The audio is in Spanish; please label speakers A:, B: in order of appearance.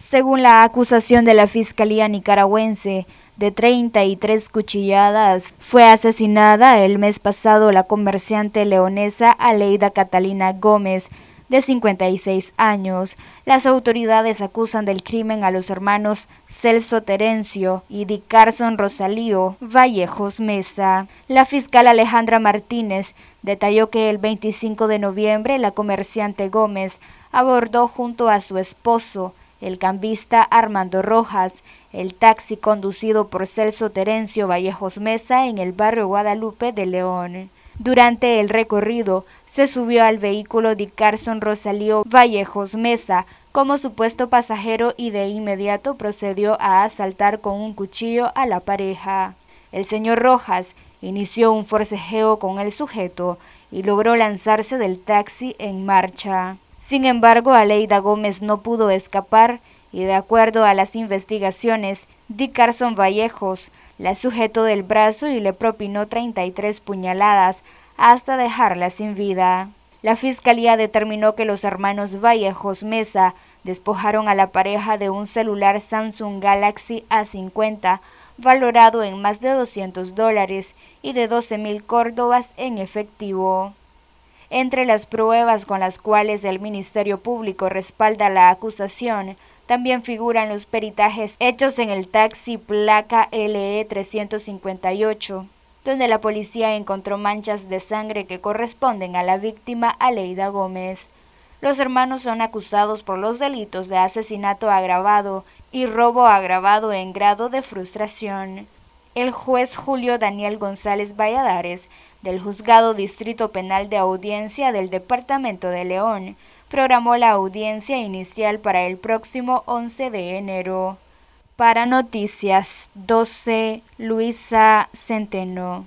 A: Según la acusación de la Fiscalía nicaragüense, de 33 cuchilladas. Fue asesinada el mes pasado la comerciante leonesa Aleida Catalina Gómez, de 56 años. Las autoridades acusan del crimen a los hermanos Celso Terencio y Dick Carson Rosalío Vallejos Mesa. La fiscal Alejandra Martínez detalló que el 25 de noviembre la comerciante Gómez abordó junto a su esposo el cambista Armando Rojas, el taxi conducido por Celso Terencio Vallejos Mesa en el barrio Guadalupe de León. Durante el recorrido, se subió al vehículo de Carson Rosalío Vallejos Mesa como supuesto pasajero y de inmediato procedió a asaltar con un cuchillo a la pareja. El señor Rojas inició un forcejeo con el sujeto y logró lanzarse del taxi en marcha. Sin embargo, Aleida Gómez no pudo escapar y de acuerdo a las investigaciones, Dick Carson Vallejos la sujetó del brazo y le propinó 33 puñaladas hasta dejarla sin vida. La fiscalía determinó que los hermanos Vallejos Mesa despojaron a la pareja de un celular Samsung Galaxy A50 valorado en más de 200 dólares y de 12 mil córdobas en efectivo. Entre las pruebas con las cuales el Ministerio Público respalda la acusación, también figuran los peritajes hechos en el taxi placa LE 358, donde la policía encontró manchas de sangre que corresponden a la víctima Aleida Gómez. Los hermanos son acusados por los delitos de asesinato agravado y robo agravado en grado de frustración el juez Julio Daniel González Valladares del Juzgado Distrito Penal de Audiencia del Departamento de León programó la audiencia inicial para el próximo 11 de enero. Para Noticias 12, Luisa Centeno.